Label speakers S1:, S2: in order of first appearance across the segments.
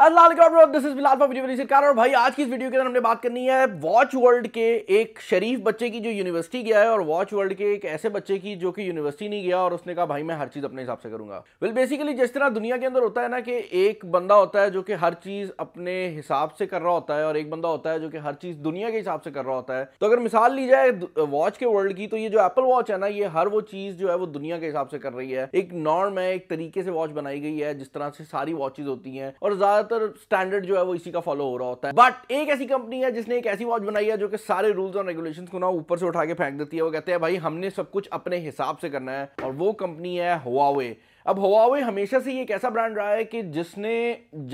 S1: this is और भाई आज की इस वीडियो के अंदर हमने बात करनी है वॉच वर्ल्ड के एक शरीफ बच्चे की जो यूनिवर्सिटी गया है और वॉच वर्ल्ड के एक ऐसे बच्चे की जो कि यूनिवर्सिटी नहीं गया और उसने कहा भाई मैं हर चीज अपने हिसाब से करूंगा वेल बेसिकली जिस तरह दुनिया के अंदर होता है ना कि एक बंदा होता है जो कि हर चीज अपने हिसाब से कर रहा होता है और एक बंदा होता है जो कि हर चीज दुनिया के हिसाब से कर रहा होता है तो अगर मिसाल ली जाए वॉच के वर्ल्ड की तो ये जो एप्पल वॉच है ना ये हर वो चीज जो है वो दुनिया के हिसाब से कर रही है एक नॉर्म है एक तरीके से वॉच बनाई गई है जिस तरह से सारी वॉचेज होती है और ज्यादा ज्यादातर स्टैंडर्ड जो है वो इसी का फॉलो हो रहा होता है बट एक ऐसी कंपनी है जिसने एक ऐसी वॉच बनाई है जो कि सारे रूल्स और रेगुलेशन को ना ऊपर से उठा के फेंक देती है वो कहते हैं भाई हमने सब कुछ अपने हिसाब से करना है और वो कंपनी है हुआवे अब हवावे हमेशा से ये एक ऐसा ब्रांड रहा है कि जिसने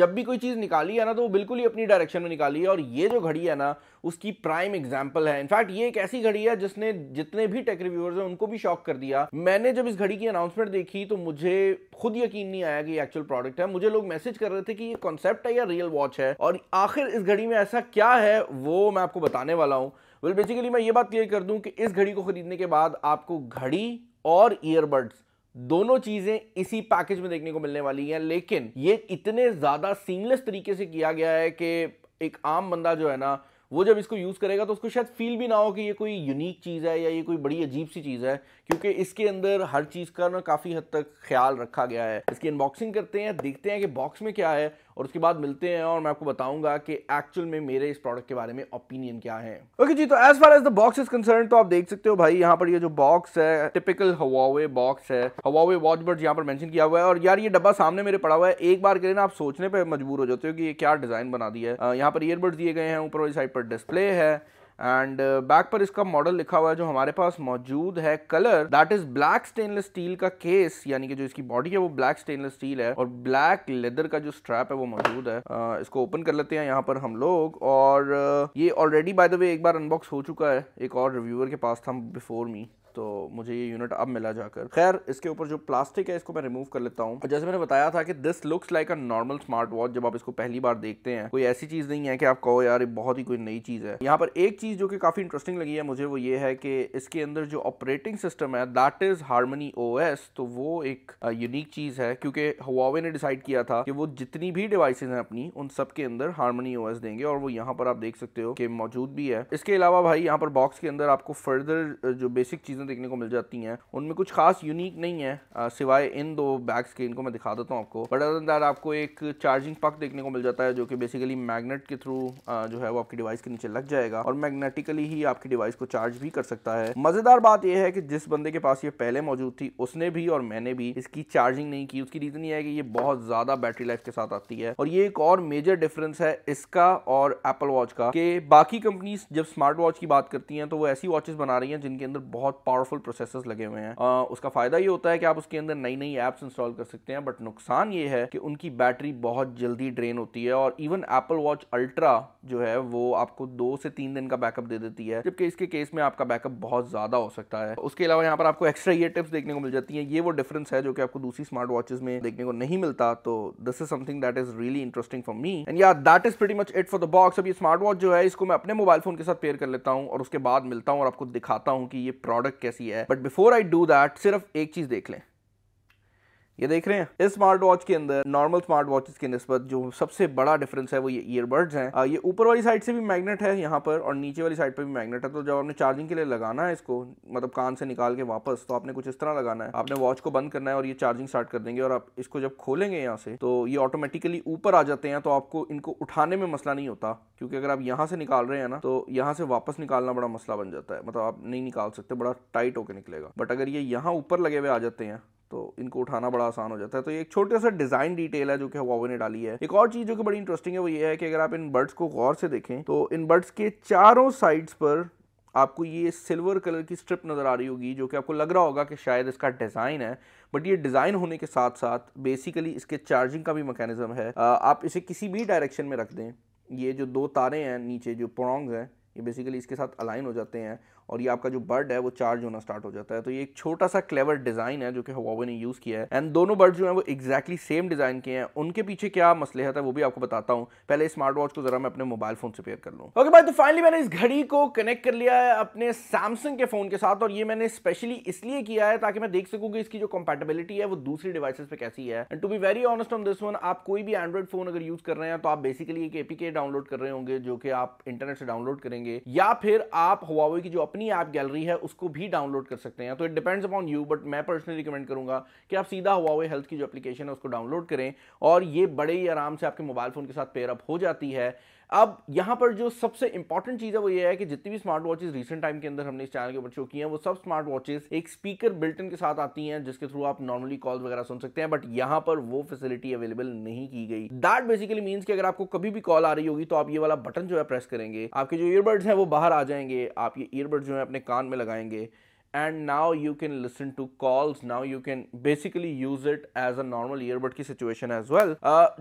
S1: जब भी कोई चीज़ निकाली है ना तो वो बिल्कुल ही अपनी डायरेक्शन में निकाली है और ये जो घड़ी है ना उसकी प्राइम एग्जाम्पल है इनफैक्ट ये एक ऐसी घड़ी है जिसने जितने भी टेक रिव्यूअर्स हैं उनको भी शॉक कर दिया मैंने जब इस घड़ी की अनाउंसमेंट देखी तो मुझे खुद यकीन नहीं आया कि एक्चुअल प्रोडक्ट है मुझे लोग मैसेज कर रहे थे कि ये कॉन्सेप्ट है या रियल वॉच है और आखिर इस घड़ी में ऐसा क्या है वो मैं आपको बताने वाला हूँ वेल बेसिकली मैं ये बात क्लियर कर दूं कि इस घड़ी को खरीदने के बाद आपको घड़ी और ईयरबड्स दोनों चीजें इसी पैकेज में देखने को मिलने वाली हैं लेकिन ये इतने ज्यादा सीमलेस तरीके से किया गया है कि एक आम बंदा जो है ना वो जब इसको यूज़ करेगा तो उसको शायद फील भी ना हो कि ये कोई यूनिक चीज़ है या ये कोई बड़ी अजीब सी चीज़ है क्योंकि इसके अंदर हर चीज़ का ना काफ़ी हद तक ख्याल रखा गया है इसकी अनबॉक्सिंग करते हैं देखते हैं कि बॉक्स में क्या है और उसके बाद मिलते हैं और मैं आपको बताऊंगा कि एक्चुअल में मेरे इस प्रोडक्ट के बारे में ओपिनियन क्या है ओके okay जी तो as far as the box is concern तो आप देख सकते हो भाई यहाँ पर ये यह जो बॉक्स है टिपिकल हवावे बॉक्स है हवावे वॉचबर्ड यहाँ पर मैंशन किया हुआ है और यार ये डब्बा सामने मेरे पड़ा हुआ है एक बार के ना आप सोचने पर मजबूर हो जाते हो कि ये क्या डिजाइन बना दिया है यहाँ पर ईयरबड्स दिए गए हैं ऊपर वाली साइड पर डिस्प्ले है एंड बैक uh, पर इसका मॉडल लिखा हुआ है जो हमारे पास मौजूद है colour that is black stainless steel का केस यानी कि जो इसकी बॉडी है वो ब्लैक स्टेनलेस स्टील है और ब्लैक लेदर का जो स्ट्रैप है वो मौजूद है uh, इसको ओपन कर लेते हैं यहाँ पर हम लोग और uh, ये ऑलरेडी बाय द वे एक बार अनबॉक्स हो चुका है एक और रिव्यूअर के पास था बिफोर मी तो मुझे ये यूनिट अब मिला जाकर खैर इसके ऊपर जो प्लास्टिक है इसको मैं रिमूव कर लेता हूँ जैसे मैंने बताया था कि this looks like a normal smart watch जब आप इसको पहली बार देखते हैं कोई ऐसी चीज़ नहीं है कि आप कहो यार बहुत ही कोई नई चीज़ है यहाँ पर एक चीज़ जो कि काफ़ी इंटरेस्टिंग लगी है मुझे वो ये है कि इसके अंदर जो ऑपरेटिंग सिस्टम है दैट इज़ हारमोनी ओ तो वो एक यूनिक चीज़ है क्योंकि हवावे ने डिसाइड किया था कि वो जितनी भी डिवाइस हैं अपनी उन सब के अंदर हारमोनी ओ देंगे और वो यहाँ पर आप देख सकते हो कि मौजूद भी है इसके अलावा भाई यहाँ पर बॉक्स के अंदर आपको फर्दर जो बेसिक चीज़ें देखने को मिल जाती हैं उनमें कुछ खास यूनिक नहीं है सिवाय इन दो बैग्स के इनको मैं दिखा देता हूँ आपको बट अदर दैट आपको एक चार्जिंग पक देखने को मिल जाता है जो कि बेसिकली मैग्नेट के थ्रू जो है वो आपकी डिवाइस के नीचे लग जाएगा और मैग्नेटिकली ही आपकी डिवाइस को चार्ज भी कर सकता है मजेदार बात यह है कि जिस बंदे के पास ये पहले मौजूद थी उसने भी और मैंने भी इसकी चार्जिंग नहीं की उसकी रीजन ये है कि ये बहुत ज्यादा बैटरी लाइफ के साथ आती है और ये एक और मेजर डिफरेंस है इसका और एप्पल वॉच का कि बाकी कंपनीज जब स्मार्ट वॉच की बात करती हैं तो वो ऐसी वॉचेस बना रही हैं जिनके अंदर बहुत पावरफुल प्रोसेसर्स लगे हुए हैं आ, उसका फायदा ये होता है कि आप उसके अंदर नई नई एप्स इंस्टॉल कर सकते हैं बट नुकसान ये है कि उनकी बैटरी बहुत जल्दी ड्रेन होती है और इवन एप्पल वॉच अल्ट्रा जो है वो आपको दो से तीन दिन का बैकअप दे देती है जबकि इसके केस में आपका बैकअप बहुत ज़्यादा हो सकता है उसके अलावा यहाँ पर आपको एक्स्ट्रा ये टिप्स देखने को मिल जाती है ये वो डिफरेंस है जो कि आपको दूसरी स्मार्ट वॉचेज में देखने को नहीं मिलता तो this is something that is really interesting for me and yeah that is very much it for the box अब ये स्मार्ट वॉच जो है इसको मैं अपने मोबाइल फोन के साथ पेयर कर लेता हूँ और उसके बाद मिलता हूँ और आपको दिखाता हूँ कि ये प्रोडक्ट कैसी है but before I do that सिर्फ एक चीज़ देख लें ये देख रहे हैं इस स्मार्ट वॉच के अंदर नॉर्मल स्मार्ट वॉचेस के नस्बत जो सबसे बड़ा डिफरेंस है वो ये ईयरबड्स हैं ये ऊपर वाली साइड से भी मैग्नेट है यहाँ पर और नीचे वाली साइड पर भी मैग्नेट है तो जब आपने चार्जिंग के लिए लगाना है इसको मतलब कान से निकाल के वापस तो आपने कुछ इस तरह लगाना है आपने वॉच को बंद करना है और ये चार्जिंग स्टार्ट कर देंगे और आप इसको जब खोलेंगे यहाँ से तो ये ऑटोमेटिकली ऊपर आ जाते हैं तो आपको इनको उठाने में मसला नहीं होता क्योंकि अगर आप यहाँ से निकाल रहे हैं ना तो यहाँ से वापस निकालना बड़ा मसला बन जाता है मतलब आप नहीं निकाल सकते बड़ा टाइट होकर निकलेगा बट अगर ये यहाँ ऊपर लगे हुए आ जाते हैं तो इनको उठाना बड़ा आसान हो जाता है तो ये एक छोटे सा डिज़ाइन डिटेल है जो कि हवावे ने डाली है एक और चीज़ जो कि बड़ी इंटरेस्टिंग है वो ये है कि अगर आप इन बर्ड्स को गौर से देखें तो इन बर्ड्स के चारों साइड्स पर आपको ये सिल्वर कलर की स्ट्रिप नज़र आ रही होगी जो कि आपको लग रहा होगा कि शायद इसका डिज़ाइन है बट ये डिज़ाइन होने के साथ साथ बेसिकली इसके चार्जिंग का भी मैकेनिज़्म है आप इसे किसी भी डायरेक्शन में रख दें ये जो दो तारे हैं नीचे जो प्रोंग्स हैं ये बेसिकली इसके साथ अलाइन हो जाते हैं और ये आपका जो बर्ड है वो चार्ज होना स्टार्ट हो जाता है तो ये एक छोटा सा क्लेवर डिज़ाइन है जो कि हवावे ने यूज़ किया है एंड दोनों बर्ड जो है वो एक्जैक्टली सेम डिज़ाइन के हैं उनके पीछे क्या मसले है वो भी आपको बताता हूँ पहले स्मार्ट वॉच को ज़रा मैं अपने मोबाइल फ़ोन से पेयर कर लूँ ओके भाई तो फाइनली मैंने इस घड़ी को कनेक्ट कर लिया है अपने सैमसंग के फ़ोन के साथ और ये मैंने स्पेशली इसलिए किया है ताकि मैं देख सकूँ कि इसकी जो कंपेटेबिलिटी है वो दूसरी डिवाइसेस पे कैसी है and to be very honest on this one आप कोई भी एंड्रॉइड फ़ोन अगर यूज़ कर रहे हैं तो आप बेसिकली एक एपीके डाउनलोड कर रहे होंगे जो कि आप इंटरनेट से डाउनलोड करेंगे या फिर आप हवावे की जो अपनी अपनी ऐप गैलरी है उसको भी डाउनलोड कर सकते हैं तो it depends upon you but मैं पर्सनली रिकमेंड करूंगा कि आप सीधा हुआ हुए हेल्थ की जो एप्लीकेशन है उसको डाउनलोड करें और ये बड़े ही आराम से आपके मोबाइल फ़ोन के साथ पेयर अप हो जाती है अब यहाँ पर जो सबसे इंपॉर्टेंट चीज़ है वो ये है कि जितनी भी स्मार्ट वॉचेज रिसेंट टाइम के अंदर हमने इस चैनल के ऊपर शो की हैं वो सब स्मार्ट वॉचेज एक स्पीकर बिल्टन के साथ आती हैं जिसके थ्रू आप नॉर्मली कॉल वगैरह सुन सकते हैं बट यहाँ पर वो फैसिलिटी अवेलेबल नहीं की गई दैट बेसिकली मीन्स कि अगर आपको कभी भी कॉल आ रही होगी तो आप ये वाला बटन जो है प्रेस करेंगे आपके जो ईयरबड्स हैं वो बाहर आ जाएंगे आप ये ईयरबड्स जो है अपने कान में लगाएंगे and now you can listen to calls now you can basically use it as a normal earbud की सिचुएशन एज वेल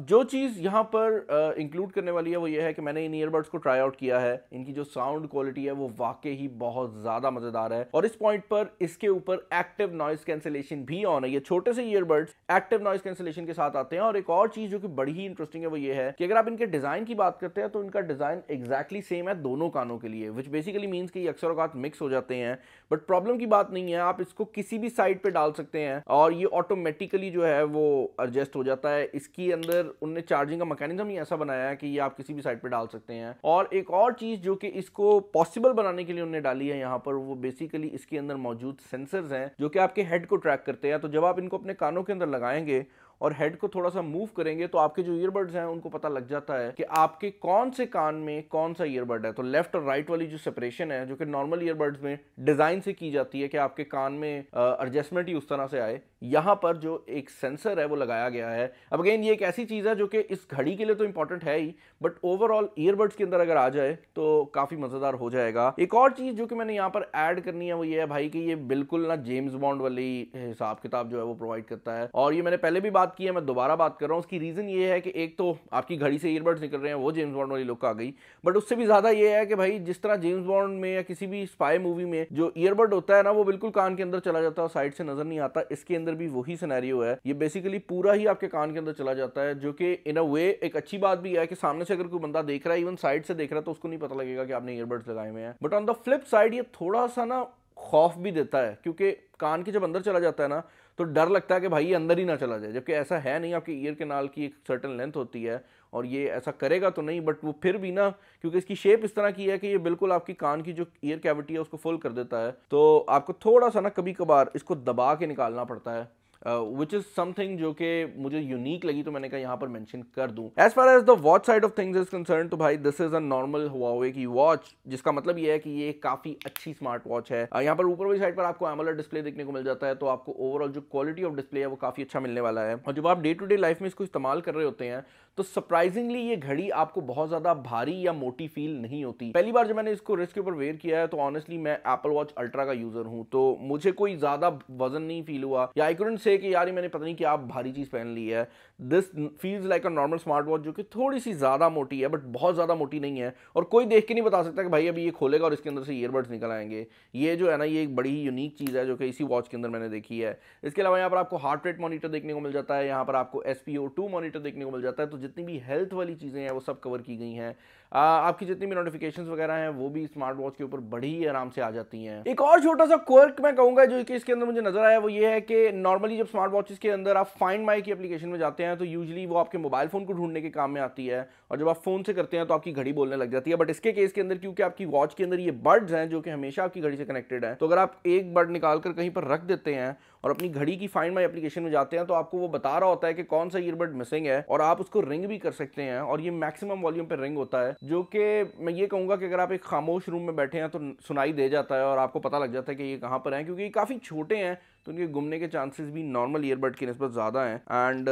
S1: जो चीज़ यहां पर इंक्लूड uh, करने वाली है वो ये है कि मैंने इन ईयरबड्स को ट्राई आउट किया है इनकी जो साउंड क्वालिटी है वो वाकई ही बहुत ज़्यादा मज़ेदार है और इस पॉइंट पर इसके ऊपर एक्टिव नॉइस कैंसिलेशन भी ऑन है ये छोटे से ईयरबड्स एक्टिव नॉइस कैंसिलेशन के साथ आते हैं और एक और चीज़ जो कि बड़ी ही इंटरेस्टिंग है वो ये है कि अगर आप इनके डिज़ाइन की बात करते हैं तो इनका डिज़ाइन एग्जैक्टली सेम है दोनों कानों के लिए विच बेसिकली मीन्स कि ये अक्सर अवकात मिक्स हो जाते हैं बट प्रॉब्लम की बात नहीं है आप इसको किसी भी साइड पे डाल सकते हैं और ये ऑटोमेटिकली जो है वो एडजस्ट हो जाता है इसके अंदर उनने चार्जिंग का मैकेनिज्म ही ऐसा बनाया है कि ये आप किसी भी साइड पे डाल सकते हैं और एक और चीज़ जो कि इसको पॉसिबल बनाने के लिए उन्होंने डाली है यहाँ पर वो बेसिकली इसके अंदर मौजूद सेंसर्स हैं जो कि आपके हेड को ट्रैक करते हैं तो जब आप इनको अपने कानों के अंदर लगाएंगे और हेड को थोड़ा सा मूव करेंगे तो आपके जो ईयरबड्स हैं उनको पता लग जाता है कि आपके कौन से कान में कौन सा ईयरबड है तो लेफ्ट और राइट वाली जो सेपरेशन है जो कि नॉर्मल ईयरबड्स में डिज़ाइन से की जाती है कि आपके कान में एडजस्टमेंट ही उस तरह से आए यहाँ पर जो एक सेंसर है वो लगाया गया है अब अगेन ये एक ऐसी चीज़ है जो कि इस घड़ी के लिए तो इंपॉर्टेंट है ही बट ओवरऑल ईयरबड्स के अंदर अगर आ जाए तो काफ़ी मज़ेदार हो जाएगा एक और चीज़ जो कि मैंने यहाँ पर ऐड करनी है वो ये है भाई कि ये बिल्कुल ना जेम्स बॉन्ड वाली हिसाब किताब जो है वो प्रोवाइड करता है और ये मैंने पहले भी बात की है मैं दोबारा बात कर रहा हूँ उसकी रीज़न ये है कि एक तो आपकी घड़ी से ईयरबड्स निकल रहे हैं वो जेम्स बॉन्ड वाली लुक आ गई बट उससे भी ज़्यादा ये है कि भाई जिस तरह जेम्स बॉन्ड में या किसी भी स्पाई मूवी में जो ईयरबड होता है ना वो बिल्कुल कान के अंदर चला जाता है और साइड से नज़र नहीं आता इसके अंदर अंदर भी वही सिनेरियो है ये बेसिकली पूरा ही आपके कान के अंदर चला जाता है जो कि इन अ वे एक अच्छी बात भी है कि सामने से अगर कोई बंदा देख रहा है इवन साइड से देख रहा है तो उसको नहीं पता लगेगा कि आपने ईयरबड्स लगाए हुए हैं but on the flip side ये थोड़ा सा ना खौफ भी देता है क्योंकि कान के जब अंदर चला जाता है ना तो डर लगता है कि भाई ये अंदर ही ना चला जाए जबकि ऐसा है नहीं आपके ईयर के नाल की एक सर्टन लेंथ होती है और ये ऐसा करेगा तो नहीं बट वो फिर भी ना क्योंकि इसकी शेप इस तरह की है कि ये बिल्कुल आपकी कान की जो ईयर कैविटी है उसको फुल कर देता है तो आपको थोड़ा सा ना कभी कभार इसको दबा के निकालना पड़ता है विच इज़ समथिंग जो कि मुझे यूनिक लगी तो मैंने कहा यहाँ पर मैंशन कर दूँ as far as the watch side of things is concern तो भाई this is a normal Huawei की वॉच जिसका मतलब ये है कि ये काफ़ी अच्छी स्मार्ट वॉच है uh, यहाँ पर ऊपर वाली साइड पर आपको एमोलर डिस्प्ले देखने को मिल जाता है तो आपको ओवरऑल जो क्वालिटी ऑफ डिस्प्ले है वो काफ़ी अच्छा मिलने वाला है और जब आप डे टू डे लाइफ में इसको इस्तेमाल कर रहे होते हैं तो सरप्राइजिंगली ये घड़ी आपको बहुत ज़्यादा भारी या मोटी फील नहीं होती पहली बार जब मैंने इसको रिस्क के ऊपर वेयर किया है तो ऑनेस्टली मैं एप्पल वॉच अल्ट्रा का यूज़र हूं तो मुझे कोई ज़्यादा वजन नहीं फील हुआ या आई कुडेंट से कि यार मैंने पता नहीं कि आप भारी चीज़ पहन ली है this feels like a normal smart watch जो कि थोड़ी सी ज़्यादा मोटी है बट बहुत ज़्यादा मोटी नहीं है और कोई देख के नहीं बता सकता कि भाई अभी ये खोलेगा और इसके अंदर से ईयरबड्स निकल आएंगे ये जो है ना ये एक बड़ी ही यूनिक चीज़ है जो कि इसी वॉच के अंदर मैंने देखी है इसके अलावा यहाँ पर आपको हार्ट रेट मॉनिटर देखने को मिल जाता है यहाँ पर आपको एस पी मॉनिटर देखने को मिल जाता है तो जितनी भी हेल्थ वाली चीज़ें हैं वो सब कवर की गई हैं आपकी जितनी भी नोटिफिकेशन वगैरह हैं वो भी स्मार्ट वॉच के ऊपर बड़ी आराम से आ जाती हैं एक और छोटा सा क्वर्क मैं कहूँगा जो कि इसके अंदर मुझे नजर आया वो ये है कि नॉर्मली जब स्मार्ट वॉचेस के अंदर आप फाइंड माई की एप्लीकेशन में जाते हैं तो यूजली वो आपके मोबाइल फोन को ढूंढने के काम में आती है और जब आप फोन से करते हैं तो आपकी घड़ी बोलने लग जाती है बट इसके केस के अंदर क्योंकि आपकी वॉच के अंदर ये बर्ड्स हैं जो कि हमेशा आपकी घड़ी से कनेक्टेड है तो अगर आप एक बर्ड निकाल कर कहीं पर रख देते हैं और अपनी घड़ी की फाइंड माई एप्लीकेशन में जाते हैं तो आपको वो बता रहा होता है कि कौन सा ईयरबड मिसिंग है और आप उसको रिंग भी कर सकते हैं और ये मैक्सिमम वॉल्यूम पर रिंग होता है जो कि मैं ये कहूंगा कि अगर आप एक खामोश रूम में बैठे हैं तो सुनाई दे जाता है और आपको पता लग जाता है कि ये कहाँ पर हैं क्योंकि ये काफ़ी छोटे हैं तो उनके घूमने के चांसेस भी नॉर्मल ईयरबड की नस्बत ज़्यादा हैं and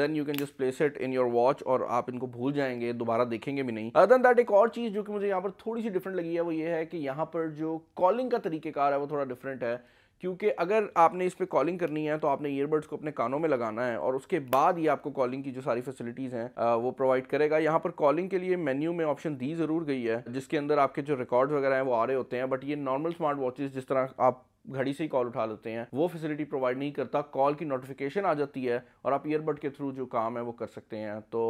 S1: then you can just place it in your watch और आप इनको भूल जाएंगे दोबारा देखेंगे भी नहीं अदर दैट एक और चीज़ जो कि मुझे यहाँ पर थोड़ी सी डिफरेंट लगी है वो ये है कि यहाँ पर जो कॉलिंग का तरीक़ेकार है वो थोड़ा डिफरेंट है क्योंकि अगर आपने इस पर कॉलिंग करनी है तो आपने ईयरबड्स को अपने कानों में लगाना है और उसके बाद ही आपको कॉलिंग की जो सारी फैसिलिटीज़ हैं वो प्रोवाइड करेगा यहाँ पर कॉलिंग के लिए मेन्यू में ऑप्शन दी ज़रूर गई है जिसके अंदर आपके जो रिकॉर्ड वगैरह हैं वो आ रहे होते हैं बट ये नॉर्मल स्मार्ट वॉचेज़ जिस तरह आप घड़ी से ही कॉल उठा लेते हैं वो फैसिलिटी प्रोवाइड नहीं करता कॉल की नोटिफिकेशन आ जाती है और आप ईयरबड के थ्रू जो काम है वो कर सकते हैं तो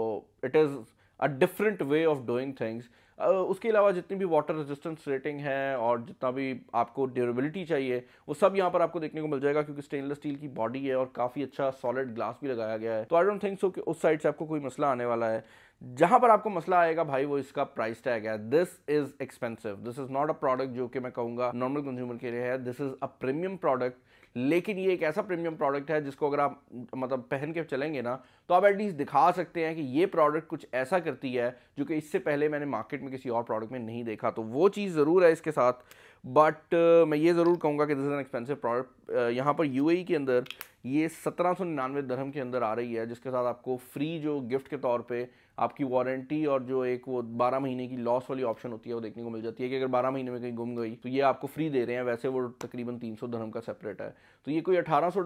S1: it is a different way of doing things उसके अलावा जितनी भी वाटर रेजिस्टेंस रेटिंग है और जितना भी आपको ड्यूरेबिलिटी चाहिए वो सब यहाँ पर आपको देखने को मिल जाएगा क्योंकि स्टेनलेस स्टील की बॉडी है और काफ़ी अच्छा सॉलिड ग्लास भी लगाया गया है तो आई डोंट थिंक सो कि उस साइड से आपको कोई मसला आने वाला है जहां पर आपको मसला आएगा भाई वो इसका प्राइस टैग है this is expensive this is not a product जो कि मैं कहूंगा नॉर्मल कंज्यूमर के लिए है this is a premium product लेकिन ये एक ऐसा प्रीमियम प्रोडक्ट है जिसको अगर आप मतलब पहन के चलेंगे ना तो आप एटलीस्ट दिखा सकते हैं कि ये प्रोडक्ट कुछ ऐसा करती है जो कि इससे पहले मैंने मार्केट में किसी और प्रोडक्ट में नहीं देखा तो वो चीज़ ज़रूर है इसके साथ बट uh, मैं ये ज़रूर कहूँगा कि this is an expensive product यहाँ पर यू e के अंदर ये सत्रह सौ निन्यानवे धर्म के अंदर आ रही है जिसके साथ आपको फ्री जो गिफ्ट के तौर पर आपकी वारंटी और जो एक वो बारह महीने की लॉस वाली ऑप्शन होती है वो देखने को मिल जाती है कि अगर बारह महीने में कहीं गुम गई तो ये आपको फ्री दे रहे हैं वैसे वो तकरीबन तीन सौ धर्म का सेपरेट है तो ये कोई अठारह सौ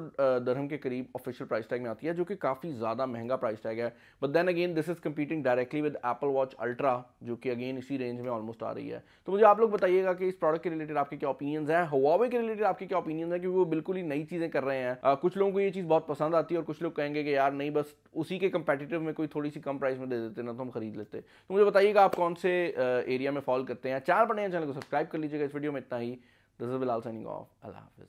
S1: धर्म के करीब ऑफिशियल प्राइस टैग में आती है जो कि काफ़ी ज़्यादा महंगा प्राइस टैग है but then again this is competing directly with Apple Watch Ultra जो कि अगेन इसी रेंज में ऑलमोस्ट आ रही है तो मुझे आप लोग बताइएगा कि इस प्रोडक्ट के रिलेटेड आपके क्या ओपिनियंस हैं हवावे के रिलेटेड आपके क्या ओपिनियंस हैं क्योंकि वो बिल्कुल ही नई चीज़ें कर रहे हैं कुछ लोगों को ये चीज़ बहुत पसंद आती है और कुछ लोग कहेंगे कि यार नहीं बस उसी के कम्पेटिटिव में कोई थोड़ी सी कम प्राइस में दे देते ना तो हम खरीद लेते तो मुझे बताइएगा आप कौन से एरिया में फॉल करते हैं चार पढ़े हैं चैनल को सब्सक्राइब कर लीजिएगा इस वीडियो में इतना ही this is Bilal signing off अल्लाह हाफिज़